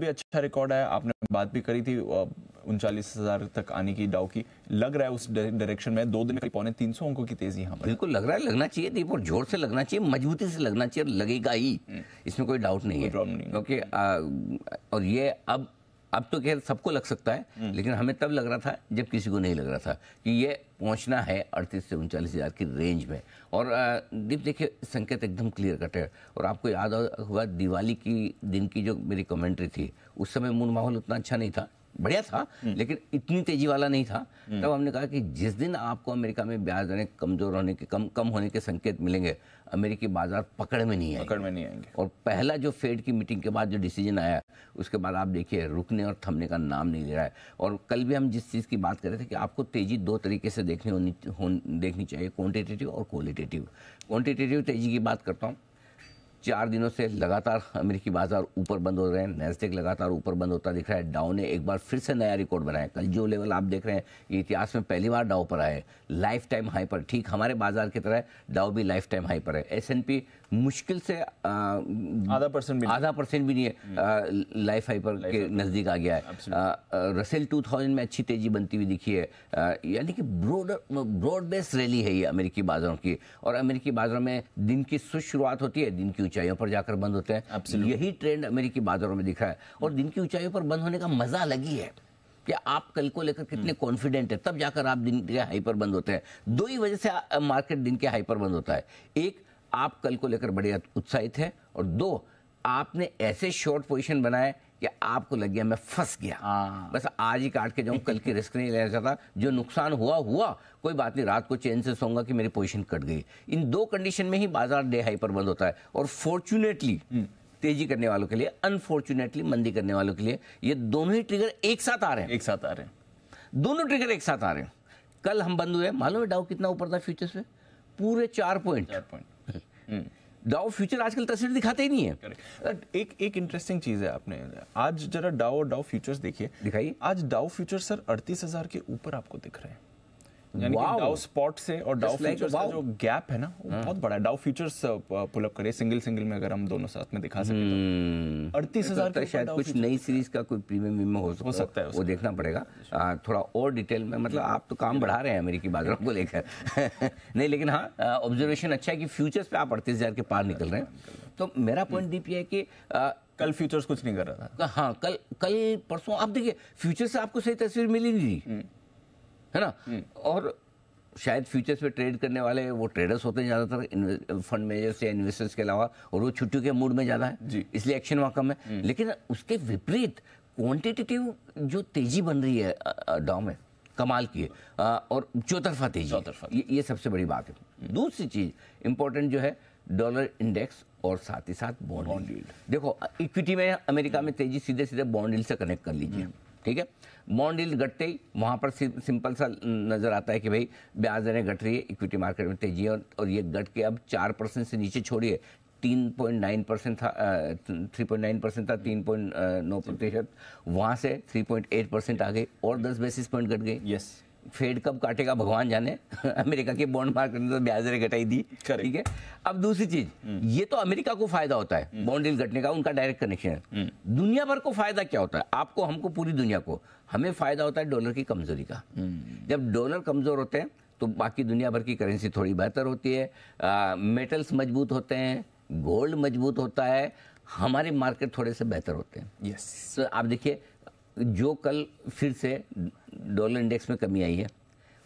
भी अच्छा रिकॉर्ड आया आपने बात भी करी थी उनचालीस हजार तक आने की डाउ की लग रहा है उस डायरेक्शन में दो दिन में पौने तीन सौ अंकों की तेजी यहाँ बिल्कुल लग रहा है लगना चाहिए दीप और जोर से लगना चाहिए मजबूती से लगना चाहिए लगेगा ही हम्म। इसमें कोई डाउट नहीं है और ये अब अब तो खैर सबको लग सकता है हम्म। लेकिन हमें तब लग रहा था जब किसी को नहीं लग रहा था कि ये पहुंचना है अड़तीस से उनचालीस हज़ार की रेंज में और दीप देखिए संकेत एकदम क्लियर कट है और आपको याद होगा दिवाली की दिन की जो मेरी कमेंट्री थी उस समय मूड माहौल उतना अच्छा नहीं था बढ़िया था हम्म। लेकिन इतनी तेजी वाला नहीं था हम्म। तब हमने कहा कि जिस दिन आपको अमेरिका में ब्याज दरें कमजोर होने के कम कम होने के संकेत मिलेंगे अमेरिकी बाजार पकड़ में नहीं आएंगे पकड़ में नहीं आएंगे और पहला जो फेड की मीटिंग के बाद जो डिसीजन आया उसके बाद आप देखिए रुकने और थमने का नाम नहीं ले रहा है और कल भी हम जिस चीज़ की बात कर रहे थे कि आपको तेजी दो तरीके से देखनी होनी देखनी चाहिए क्वान्टिटेटिव और क्वालिटेटिव क्वान्टिटेटिव तेजी की बात करता हूँ चार दिनों से लगातार अमेरिकी बाजार ऊपर बंद हो रहे हैं नेस्टेक लगातार ऊपर बंद होता दिख रहा है डाउ ने एक बार फिर से नया रिकॉर्ड बनाया कल जो लेवल आप देख रहे हैं ये इतिहास में पहली बार डाउ पर आए लाइफ टाइम हाई पर ठीक हमारे बाजार की तरह डाउ भी लाइफ टाइम हाई पर है एस मुश्किल से आधा परसेंट आधा परसेंट भी नहीं है लाइफ हम्म। हाई पर के नज़दीक आ गया है रसेल टू में अच्छी तेजी बनती हुई दिखी है यानी कि ब्रोड ब्रॉड बेस रैली है ये अमेरिकी बाजारों की और अमेरिकी बाजारों में दिन की सुश शुरुआत होती है दिन की ऊंचाइयों पर जाकर बंद होते हैं Absolutely. यही ट्रेंड अमेरिकी बाजारों में दिख रहा है और दिन की ऊंचाइयों पर बंद होने का मजा अलग ही है कि आप कल को लेकर कितने कॉन्फिडेंट hmm. है तब जाकर आप दिन के हाई पर बंद होते हैं दो ही वजह से मार्केट दिन के हाई पर बंद होता है एक आप कल को लेकर बड़े उत्साहित हैं और दो आपने ऐसे शॉर्ट पोजिशन बनाए कि आपको लग गया मैं फंस गया हाँ। बस आज ही काट के जाऊँ कल की रिस्क नहीं लेना चाहता जो नुकसान हुआ हुआ कोई बात नहीं रात को चैन से सोऊंगा कि मेरी पोजीशन कट गई इन दो कंडीशन में ही बाजार डे हाई पर बंद होता है और फॉर्चुनेटली हम्म। तेजी करने वालों के लिए अनफॉर्चुनेटली मंदी करने वालों के लिए ये दोनों ही ट्रिगर एक साथ आ रहे हैं एक साथ आ रहे हैं दोनों ट्रिगर एक साथ आ रहे हैं कल हम बंद हुए मालूम है डाउ कितना ऊपर था फ्यूचर्स में पूरे चार पॉइंट चार पॉइंट डाओ फ्यूचर आजकल तस्वीर दिखाते ही नहीं है एक एक इंटरेस्टिंग चीज़ है आपने आज जरा डाओ डाओ फ्यूचर्स देखिए दिखाई आज डाओ फ्यूचर सर अड़तीस हज़ार के ऊपर आपको दिख रहे हैं यानी wow. कि डाउ स्पॉट से और डाउ फ्यूचर्स का जो गैप है ना वो hmm. बहुत बड़ा है डाउ फ्यूचर्स पुल अप करें सिंगल सिंगल में अगर हम दोनों साथ में दिखा सकें तो। hmm. तो हजार तो शायद कुछ नई सीरीज का कोई प्रीमियम हो, हो सकता है वो देखना पड़ेगा थोड़ा और डिटेल में मतलब आप तो काम बढ़ा रहे हैं अमेरिकी बाजारों को लेकर नहीं लेकिन हाँ ऑब्जर्वेशन अच्छा है कि फ्यूचर्स पे आप अड़तीस हजार के पार निकल रहे हैं तो मेरा पॉइंट दीप hmm. ये है कि कल फ्यूचर्स कुछ नहीं कर रहा था हाँ कल कल परसों आप देखिए फ्यूचर से आपको सही तस्वीर मिली नहीं hmm. है ना हम्म। और शायद फ्यूचर्स में ट्रेड करने वाले वो ट्रेडर्स होते हैं ज़्यादातर फंड मैनेजर्स या इन्वेस्टर्स के अलावा और वो छुट्टियों के मूड में ज़्यादा है इसलिए एक्शन वहाँ कम है हम्म। लेकिन उसके विपरीत क्वांटिटेटिव जो तेज़ी बन रही है डाउ में कमाल की है और चौतरफा तेजी चौतरफा ये, ये सबसे बड़ी बात है हम्म। दूसरी चीज़ इम्पोर्टेंट जो है डॉलर इंडेक्स और साथ ही साथ बॉन्ड देखो इक्विटी में अमेरिका में तेजी सीधे सीधे बॉन्ड से कनेक्ट कर लीजिए ठीक है बॉन्ड डील घटते ही वहाँ पर सिंपल सा नज़र आता है कि भाई ब्याज दरें घट रही है इक्विटी मार्केट में तेजी और, और ये घट के अब चार परसेंट से नीचे छोड़िए तीन पॉइंट नाइन परसेंट था थ्री पॉइंट नाइन परसेंट था तीन पॉइंट नौ प्रतिशत वहाँ से थ्री पॉइंट एट परसेंट आ गए और दस बेसिस पॉइंट घट गए यस yes. फेड कब काटेगा भगवान जाने अमेरिका की बॉन्ड मार्केट ने तो ब्याज दरें घटाई दी ठीक है अब दूसरी चीज हम्म। ये तो अमेरिका को फायदा होता है बॉन्ड हम्म। डील घटने का उनका डायरेक्ट कनेक्शन है हम्म। दुनिया भर को फायदा क्या होता है आपको हमको पूरी दुनिया को हमें फायदा होता है डॉलर की कमजोरी का जब डॉलर कमजोर होते हैं तो बाकी दुनिया भर की करेंसी थोड़ी बेहतर होती है मेटल्स मजबूत होते हैं गोल्ड मजबूत होता है हमारे मार्केट थोड़े से बेहतर होते हैं यस तो आप देखिए जो कल फिर से डॉलर इंडेक्स में कमी आई है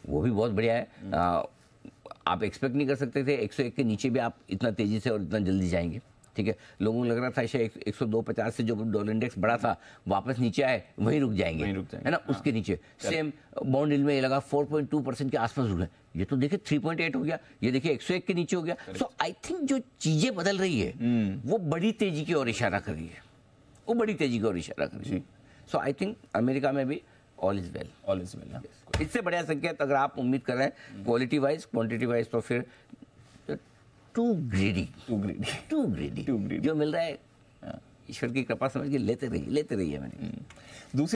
वो भी बहुत बढ़िया है हम्म। आ, आप एक्सपेक्ट नहीं कर सकते थे 101 के नीचे भी आप इतना तेज़ी से और इतना जल्दी जाएंगे ठीक है लोगों को लग रहा था शायद एक सौ दो पचास से जो डॉलर इंडेक्स बढ़ा था वापस नीचे आए वहीं रुक जाएंगे वहीं रुक जाएंगे है ना हाँ। उसके नीचे सेम बॉन्ड इल में ये लगा टू परसेंट के आसपास रुक ये तो देखिए थ्री पॉइंट एट हो गया ये देखिए एक सौ एक के नीचे हो गया सो आई थिंक जो चीज़ें बदल रही है हम्म। वो बड़ी तेज़ी की ओर इशारा कर रही है वो बड़ी तेज़ी की ओर इशारा कर रही है सो आई थिंक अमेरिका में भी all is well all is well इससे बढ़िया संकेत अगर आप उम्मीद कर रहे हैं क्वालिटी वाइज क्वांटिटी वाइज तो फिर too greedy too greedy too greedy too greedy जो मिल रहा है हाँ। ईश्वर की कृपा समझ के लेते रहिए लेते रहिए मैंने हम्म। दूसरी